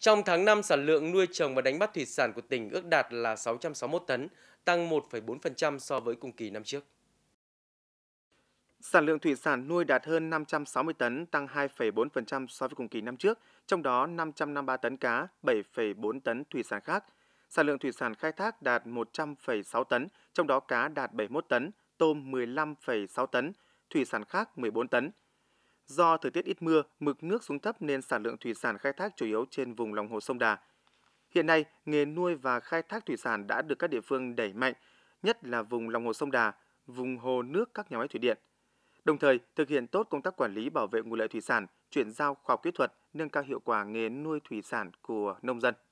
Trong tháng 5, sản lượng nuôi trồng và đánh bắt thủy sản của tỉnh ước đạt là 661 tấn, tăng 1,4% so với cùng kỳ năm trước. Sản lượng thủy sản nuôi đạt hơn 560 tấn, tăng 2,4% so với cùng kỳ năm trước, trong đó 553 tấn cá, 7,4 tấn thủy sản khác. Sản lượng thủy sản khai thác đạt 100,6 tấn, trong đó cá đạt 71 tấn, tôm 15,6 tấn, thủy sản khác 14 tấn. Do thời tiết ít mưa, mực nước xuống thấp nên sản lượng thủy sản khai thác chủ yếu trên vùng lòng hồ sông Đà. Hiện nay, nghề nuôi và khai thác thủy sản đã được các địa phương đẩy mạnh, nhất là vùng lòng hồ sông Đà, vùng hồ nước các nhà máy thủy điện. Đồng thời, thực hiện tốt công tác quản lý bảo vệ nguồn lợi thủy sản, chuyển giao khoa học kỹ thuật, nâng cao hiệu quả nghề nuôi thủy sản của nông dân.